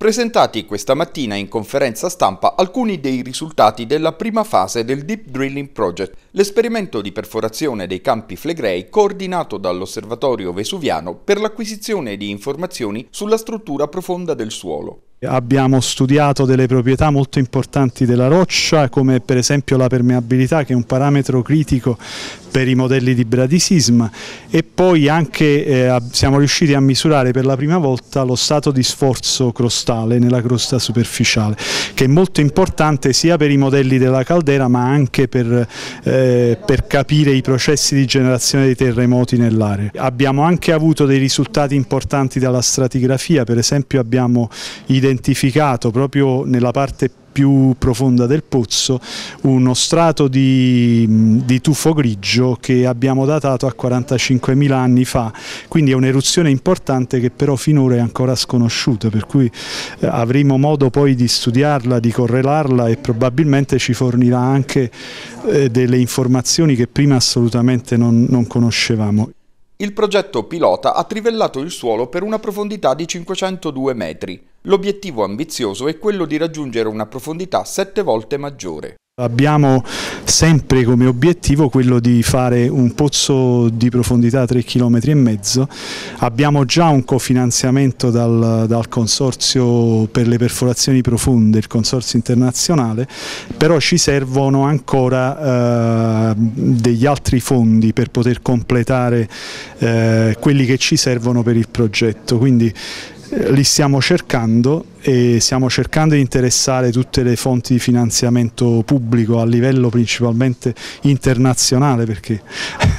presentati questa mattina in conferenza stampa alcuni dei risultati della prima fase del Deep Drilling Project, l'esperimento di perforazione dei campi Flegrei coordinato dall'Osservatorio Vesuviano per l'acquisizione di informazioni sulla struttura profonda del suolo. Abbiamo studiato delle proprietà molto importanti della roccia come per esempio la permeabilità che è un parametro critico per i modelli di bradisisma e poi anche eh, siamo riusciti a misurare per la prima volta lo stato di sforzo crostale nella crosta superficiale che è molto importante sia per i modelli della caldera ma anche per, eh, per capire i processi di generazione dei terremoti nell'area. Abbiamo anche avuto dei risultati importanti dalla stratigrafia, per esempio abbiamo identificato identificato proprio nella parte più profonda del pozzo uno strato di, di, tufo grigio che abbiamo datato a 45.000 anni fa, quindi è un'eruzione importante che però finora è ancora sconosciuta, per cui eh, avremo modo poi di studiarla, di correlarla e probabilmente ci fornirà anche eh, delle informazioni che prima assolutamente non, non conoscevamo. Il progetto pilota ha trivellato il suolo per una profondità di 502 metri. L'obiettivo ambizioso è quello di raggiungere una profondità sette volte maggiore. Abbiamo sempre come obiettivo quello di fare un pozzo di profondità 3,5 km, abbiamo già un cofinanziamento dal, dal, Consorzio per le perforazioni profonde, il Consorzio internazionale, però ci servono ancora eh, Ehm, degli altri fondi per poter completare eh, quelli che ci servono per il progetto. Quindi eh, li stiamo cercando e stiamo cercando di interessare tutte le fonti di finanziamento pubblico a livello principalmente internazionale perché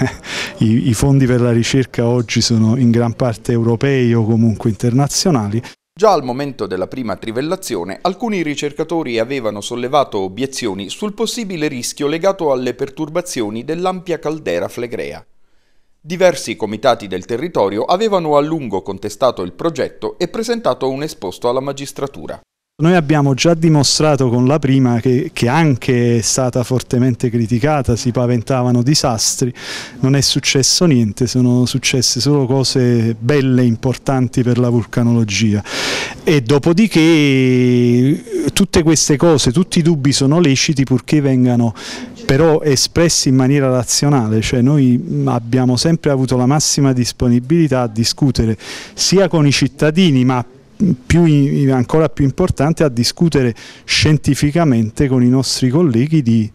i, fondi per la ricerca oggi sono in gran parte europei o comunque internazionali. Già al momento della prima trivellazione, alcuni ricercatori avevano sollevato obiezioni sul possibile rischio legato alle perturbazioni dell'ampia caldera flegrea. Diversi comitati del territorio avevano a lungo contestato il progetto e presentato un esposto alla magistratura. Noi abbiamo già dimostrato con la prima che, che, anche è stata fortemente criticata, si paventavano disastri, non è successo niente, sono successe solo cose belle e importanti per la vulcanologia e dopodiché tutte queste cose, tutti i dubbi sono leciti purché vengano però espressi in maniera razionale, cioè noi abbiamo sempre avuto la massima disponibilità a discutere sia con i cittadini ma più, ancora più importante a discutere scientificamente con i nostri colleghi di,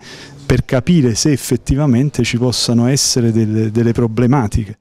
per capire se effettivamente ci possano essere delle, delle problematiche.